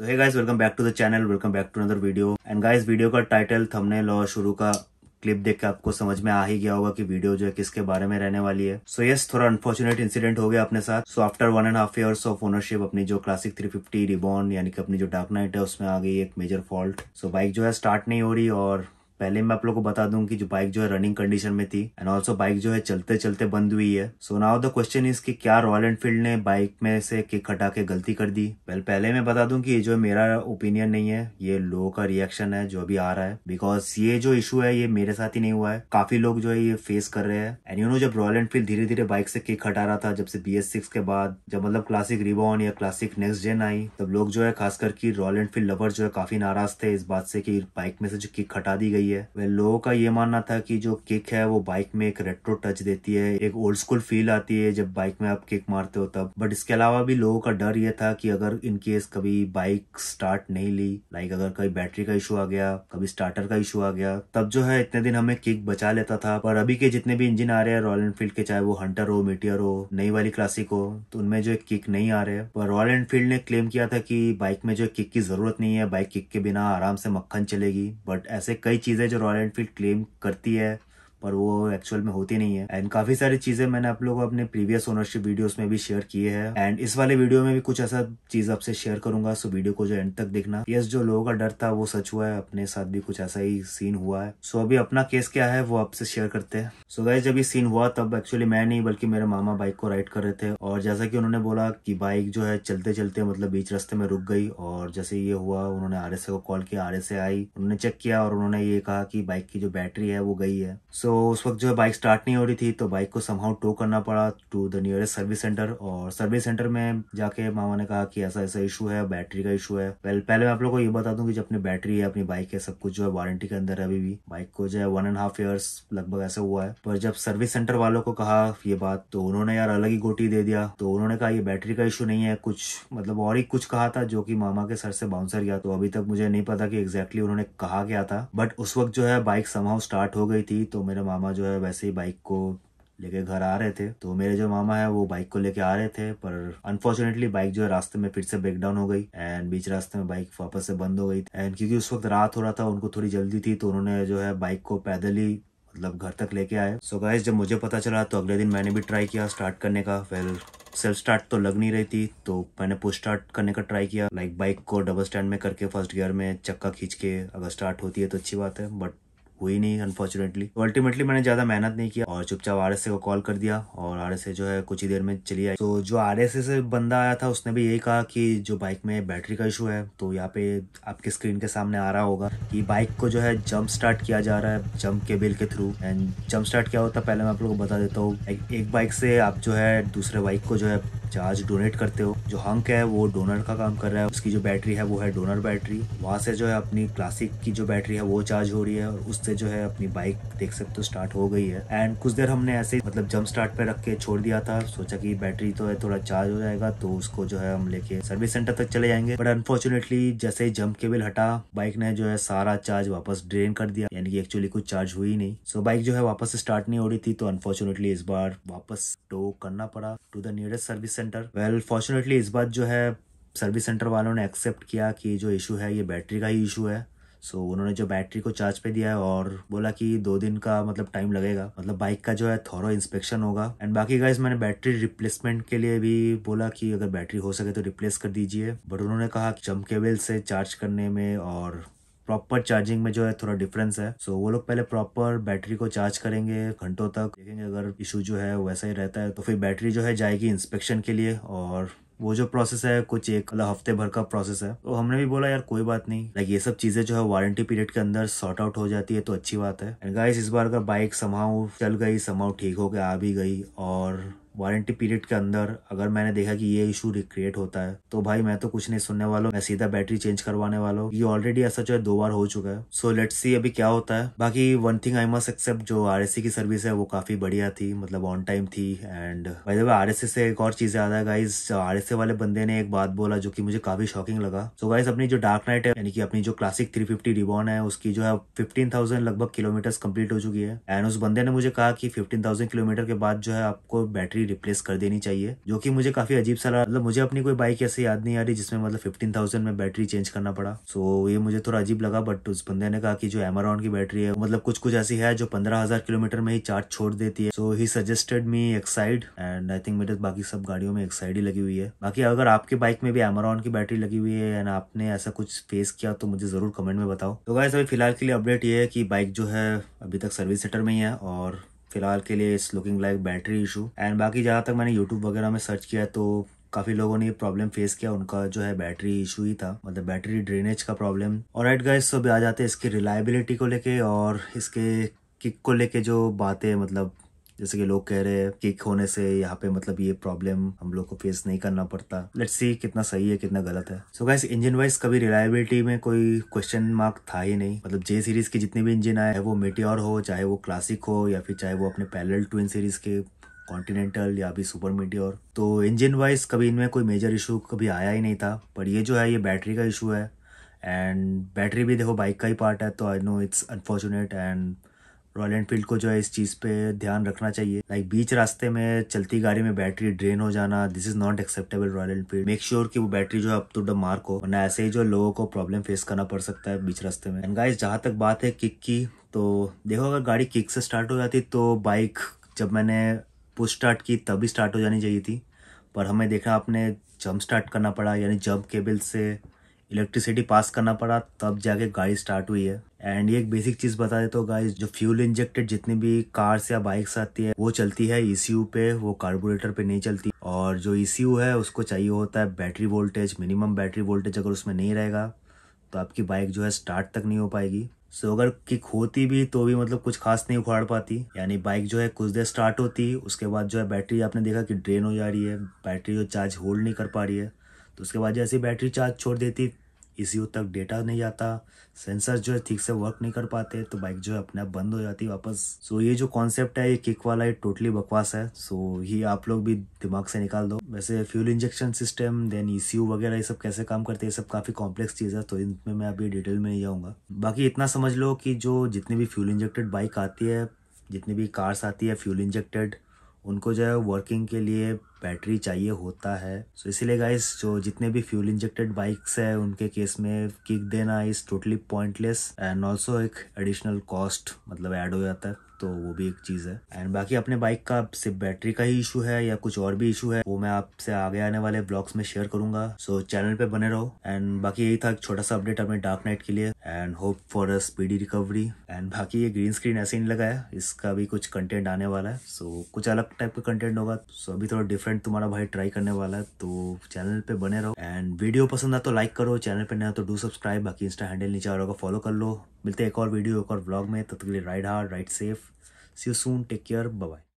तो hey guys welcome back to the channel welcome back to another video and guys video का title thumbnail और शुरू का clip देख के आपको समझ में आ ही गया होगा कि वीडियो जो है किसके बारे में रहने वाली है सो so यस yes, थोड़ा अनफॉर्चुनेट इंसिडेंट हो गया अपने साथ so after one and half years of ownership अपनी जो क्लासिक 350 फिफ्टी रिबॉन यानी कि अपनी जो डार्क नाइट है उसमें आ गई एक major fault so so, bike जो है स्टार्ट नहीं हो रही और पहले मैं आप लोग को बता दूं कि जो बाइक जो है रनिंग कंडीशन में थी एंड ऑल्सो बाइक जो है चलते चलते बंद हुई है so now the question is कि क्या रॉयल एनफील्ड ने बाइक में से किक हटा के गलती कर दी well, पहले मैं बता दूं कि ये जो मेरा ओपिनियन नहीं है ये लोगों का रिएक्शन है जो अभी आ रहा है बिकॉज ये जो इशू है ये मेरे साथ ही नहीं हुआ है काफी लोग जो है ये फेस कर रहे हैं एंड यू नो जब रॉयल एनफील्ड धीरे धीरे बाइक से किक हटा रहा था जब से बी के बाद जब मतलब क्लासिक रिबॉन या क्लासिक नेक्स्ट जेन आई तब लोग जो है खास करके रॉयल एनफील्ड लवर जो है काफी नाराज थे इस बात से कि बाइक में से जो किक हटा दी गई रही है वह लोगों का ये मानना था कि जो किक है वो बाइक में एक रेट्रो टच देती है एक ओल्ड स्कूल फील आती है जब बाइक में आप किक मारते हो तब बट इसके अलावा भी लोगों का डर यह था कि अगर इनकेस कभी बाइक स्टार्ट नहीं ली लाइक अगर कभी बैटरी का इशू आ गया कभी स्टार्टर का इशू आ गया तब जो है इतने दिन हमें किक बचा लेता था पर अभी के जितने भी इंजन आ रहे हैं रॉयल एनफील्ड के चाहे वो हंटर हो मीटियर हो नई वाली क्लासिक हो तो उनमें जो किक नहीं आ रहे हैं पर रॉयल एनफील्ड ने क्लेम किया था कि बाइक में जो किक की जरूरत नहीं है बाइक किक के बिना आराम से मक्खन चलेगी बट ऐसे कई चीजें चीज़ें जो रॉयल एनफील्ड क्लेम करती है पर वो एक्चुअल में होती नहीं है एंड काफी सारी चीजें मैंने आप लोगों अपने प्रीवियस ओनरशिप वीडियोस में भी शेयर किए हैं एंड इस वाले वीडियो में भी कुछ ऐसा चीज आपसे शेयर करूंगा सो वीडियो को जो एंड तक देखना यस जो लोगों का डर था वो सच हुआ है अपने साथ भी कुछ ऐसा ही सीन हुआ है सो अभी अपना केस क्या है वो आपसे शेयर करते हैं सो गाय जब ये सीन हुआ तब एक्चुअली मैं नहीं बल्कि मेरे मामा बाइक को राइड कर रहे थे और जैसा की उन्होंने बोला की बाइक जो है चलते चलते मतलब बीच रस्ते में रुक गई और जैसे ये हुआ उन्होंने आर को कॉल किया आर आई उन्होंने चेक किया और उन्होंने ये कहा कि बाइक की जो बैटरी है वो गई है सो तो उस वक्त जो है बाइक स्टार्ट नहीं हो रही थी तो बाइक को समहाउ टो करना पड़ा to the nearest service centre और सर्विस सेंटर में जाके मामा ने कहा कि ऐसा ऐसा इशू है बैटरी का इशू है पहले पहले मैं आप लोग को ये बता दूं कि जो अपनी बैटरी है अपनी बाइक है सब कुछ जो है वारंटी के अंदर है अभी भी बाइक को जो है वन एंड हाफ ईयर्स लगभग ऐसा हुआ है पर जब सर्विस सेंटर वालों को कहा ये बात तो उन्होंने यार अलग ही गोटी दे दिया तो उन्होंने कहा ये बैटरी का इशू नहीं है कुछ मतलब और ही कुछ कहा था जो की मामा के सर से बाउंसर गया तो अभी तक मुझे नहीं पता की एग्जैक्टली उन्होंने कहा क्या था बट उस वक्त जो है बाइक समाव स्टार्ट हो गई थी तो मेरे मेरे मामा जो है वैसे ही बाइक को लेके घर आ रहे थे तो मेरे जो मामा है वो बाइक को लेके आ रहे थे पर अनफॉर्चुनेटली बाइक जो है रास्ते में फिर से ब्रेक डाउन हो गई एंड बीच रास्ते में बाइक वापस से बंद हो गई एंड क्योंकि उस वक्त रात हो रहा था उनको थोड़ी जल्दी थी तो उन्होंने जो है बाइक को पैदल ही मतलब घर तक लेके आए सो so गाइस जब मुझे पता चला तो अगले दिन मैंने भी ट्राई किया स्टार्ट करने का वेल सेल्फ स्टार्ट तो लग नहीं रही थी तो मैंने पुश स्टार्ट करने का ट्राई किया लाइक like बाइक को डबल स्टैंड में करके फर्स्ट गियर में चक्का खींच के अगर स्टार्ट होती है तो अच्छी बात है बट हुई नहीं अनफॉर्चुनेटली तो अल्टीमेटली मैंने ज्यादा मेहनत नहीं किया और चुपचाप आर को कॉल कर दिया और आर जो है कुछ ही देर में चली आई तो जो आर से बंदा आया था उसने भी यही कहा कि जो बाइक में बैटरी का इशू है तो यहाँ पे आपके स्क्रीन के सामने आ रहा होगा कि बाइक को जो है जंप स्टार्ट किया जा रहा है जंप केबिल के थ्रू एंड जंप स्टार्ट क्या होता है पहले मैं आप लोग को बता देता हूँ एक बाइक से आप जो है दूसरे बाइक को जो है चार्ज डोनेट करते हो जो हंक है वो डोनर का काम कर रहा है उसकी जो बैटरी है वो है डोनर बैटरी वहाँ से जो है अपनी क्लासिक की जो बैटरी है वो चार्ज हो रही है और उससे जो है अपनी बाइक देख सकते हो स्टार्ट हो गई है एंड कुछ देर हमने ऐसे मतलब जम्प स्टार्ट पे रख के छोड़ दिया था सोचा की बैटरी तो है थोड़ा चार्ज हो जाएगा तो उसको जो है हम लेके सर्विस सेंटर तक चले जाएंगे बट अनफॉर्चुनेटली जैसे ही जम केबल हटा बाइक ने जो है सारा चार्ज वापस ड्रेन कर दिया यानी कि एक्चुअली कुछ चार्ज हुई नहीं सो so, बाइक जो है वापस स्टार्ट नहीं हो रही थी तो अनफॉर्चुनेटली इस बार वापस टो करना पड़ा to the nearest service centre well fortunately इस बार जो है सर्विस सेंटर वालों ने एक्सेप्ट किया कि जो इशू है ये बैटरी का ही इशू है सो so, उन्होंने जो बैटरी को चार्ज पे दिया है और बोला कि दो दिन का मतलब टाइम लगेगा मतलब बाइक का जो है थोरो इंस्पेक्शन होगा एंड बाकी गाइस मैंने बैटरी रिप्लेसमेंट के लिए भी बोला कि अगर बैटरी हो सके तो रिप्लेस कर दीजिए बट उन्होंने कहा कि चमकेवेल से चार्ज करने में और प्रॉपर चार्जिंग में जो है थोड़ा डिफरेंस है सो वो लोग पहले प्रॉपर बैटरी को चार्ज करेंगे घंटों तक देखेंगे अगर इशू जो है वैसा ही रहता है तो फिर बैटरी जो है जाएगी इंस्पेक्शन के लिए और वो जो प्रोसेस है कुछ एक मतलब हफ्ते भर का प्रोसेस है तो हमने भी बोला यार कोई बात नहीं लाइक ये सब चीजें जो है वारंटी पीरियड के अंदर सॉर्ट आउट हो जाती है तो अच्छी बात है एंड गाइस इस बार का बाइक समाव चल गई समाव ठीक हो गया आ भी गई और वारंटी पीरियड के अंदर अगर मैंने देखा कि ये इशू रिक्रिएट होता है तो भाई मैं तो कुछ नहीं सुनने वाला हूँ मैं सीधा बैटरी चेंज करवाने वाला हूँ ये ऑलरेडी ऐसा जो है दो बार हो चुका है सो लेट्स सी अभी क्या होता है बाकी one thing I must accept जो आर की सर्विस है वो काफी बढ़िया थी मतलब ऑन टाइम थी एंड आर से एक और चीज याद है गाइज आर वाले बंदे ने एक बात बोला जो की मुझे काफी शॉकिंग लगा सो गाइज अपनी जो डार्क नाइट है यानी कि अपनी जो क्लासिक थ्री फिफ्टी रिबॉन है उसकी जो है फिफ्टीन थाउजेंड लगभग किलोमीटर कम्प्लीट हो चुकी है एंड उस बंदे ने मुझे कहा कि फिफ्टीन थाउजेंड किलोमीटर के बाद जो है आपको बैटरी बैटरी रिप्लेस कर देनी चाहिए जो कि मुझे काफी अजीब सा लगा मतलब मुझे अपनी कोई बाइक ऐसे याद नहीं आ रही जिसमें मतलब फिफ्टीन थाउजेंड में बैटरी चेंज करना पड़ा सो so, ये मुझे थोड़ा अजीब लगा बट उस बंदे ने कहा कि जो एमरॉन की बैटरी है मतलब कुछ कुछ ऐसी है जो पंद्रह हजार किलोमीटर में ही चार्ज छोड़ देती है so he suggested me Exide and I think मेरे बाकी सब गाड़ियों में एक्साइड ही लगी हुई है बाकी अगर आपके बाइक में भी एमरॉन की बैटरी लगी हुई है एंड आपने ऐसा कुछ फेस किया तो मुझे जरूर कमेंट में बताओ तो गाय अभी फिलहाल के लिए अपडेट ये है कि बाइक जो है अभी तक सर्विस सेंटर में ही है और फिलहाल के लिए इस looking like battery issue and बाकी जहाँ तक मैंने यूट्यूब वगैरह में सर्च किया तो काफ़ी लोगों ने ये प्रॉब्लम फेस किया उनका जो है बैटरी इशू ही था मतलब बैटरी ड्रेनेज का प्रॉब्लम और एट गाइस तो भी आ जाते हैं इसकी रिलायबिलिटी को लेके और इसके किक को लेके जो बातें मतलब जैसे कि लोग कह रहे हैं किक होने से यहाँ पे मतलब ये प्रॉब्लम हम लोग को फेस नहीं करना पड़ता लेट्स सी कितना सही है कितना गलत है सो गाइस इंजन वाइज कभी रिलायबिलिटी में कोई क्वेश्चन मार्क था ही नहीं मतलब जे सीरीज के जितने भी इंजन आए वो मेटियोर हो चाहे वो क्लासिक हो या फिर चाहे वो अपने पैरल ट्विन सीरीज के कॉन्टिनेंटल या अभी सुपर मीटियोर तो इंजन वाइज कभी इनमें कोई मेजर इशू कभी आया ही नहीं था पर ये जो है ये बैटरी का इशू है एंड बैटरी भी देखो बाइक का ही पार्ट है तो I know it's unfortunate and Royal Enfield को जो है इस चीज़ पे ध्यान रखना चाहिए लाइक बीच रास्ते में चलती गाड़ी में बैटरी ड्रेन हो जाना this is not acceptable Royal Enfield make sure कि वो बैटरी जो है अप टू द मार्क हो वरना ऐसे ही जो लोगों को प्रॉब्लम फेस करना पड़ सकता है बीच रास्ते में एंड गाइस जहाँ तक बात है किक की तो देखो अगर गाड़ी किक से स्टार्ट हो जाती तो बाइक जब मैंने पुश स्टार्ट की तभी स्टार्ट हो जानी चाहिए थी पर हमें देखा आपने जंप स्टार्ट करना पड़ा यानी जंप केबल से इलेक्ट्रिसिटी पास करना पड़ा तब जाके गाड़ी स्टार्ट हुई है एंड ये एक बेसिक चीज़ बता देता हूँ गाइस जो फ्यूल इंजेक्टेड जितनी भी कार्स या बाइक्स आती है वो चलती है ईसीयू e पे वो कार्बोरेटर पे नहीं चलती और जो ईसीयू e है उसको चाहिए होता है battery voltage minimum battery voltage अगर उसमें नहीं रहेगा तो आपकी बाइक जो है स्टार्ट तक नहीं हो पाएगी सो so, अगर किक होती भी तो भी मतलब कुछ खास नहीं उखाड़ पाती यानी बाइक जो है कुछ देर स्टार्ट होती उसके बाद जो है बैटरी आपने देखा कि ड्रेन हो जा रही है बैटरी जो चार्ज होल्ड नहीं कर पा रही है तो उसके बाद जैसे बैटरी चार्ज छोड़ देती ई तक डेटा नहीं आता सेंसर जो है ठीक से वर्क नहीं कर पाते तो बाइक जो है अपने आप बंद हो जाती है वापस सो so, ये जो कॉन्सेप्ट है ये किक वाला ये टोटली बकवास है सो so, ये आप लोग भी दिमाग से निकाल दो वैसे फ्यूल इंजेक्शन सिस्टम देन ई वगैरह ये सब कैसे काम करते हैं ये सब काफ़ी कॉम्प्लेक्स चीज़ है तो इनमें मैं अभी डिटेल में नहीं जाऊँगा बाकी इतना समझ लो कि जो जितनी भी फ्यूल इंजेक्टेड बाइक आती है जितनी भी कार्स आती है फ्यूल इंजेक्टेड उनको जो है वर्किंग के लिए बैटरी चाहिए होता है सो so, इसीलिए गाइस जो जितने भी फ्यूल इंजेक्टेड बाइक्स है उनके केस में किक देना is totally pointless and also एक एडिशनल कॉस्ट मतलब ऐड हो जाता है तो वो भी एक चीज़ है एंड बाकी अपने बाइक का सिर्फ बैटरी का ही इशू है या कुछ और भी इशू है वो मैं आपसे आगे आने वाले ब्लॉग्स में शेयर करूंगा सो so, चैनल पे बने रहो एंड बाकी यही था एक छोटा सा अपडेट अपने डार्क नाइट के लिए and hope for a speedy recovery and बाकी ये ग्रीन स्क्रीन ऐसे ही लगाया इसका भी कुछ कंटेंट आने वाला है सो so, कुछ अलग टाइप का कंटेंट होगा सो so, अभी थोड़ा डिफरेंट तुम्हारा भाई ट्राई करने वाला है तो चैनल पे बने रहो एंड वीडियो पसंद आ तो लाइक करो चैनल पे नया तो डू सब्सक्राइब बाकी इंस्टा हैंडल नीचे आ रहा होगा फॉलो कर लो मिलते एक और वीडियो एक और ब्लॉग में तब तक ride hard ride safe See you soon. Take care. Bye bye.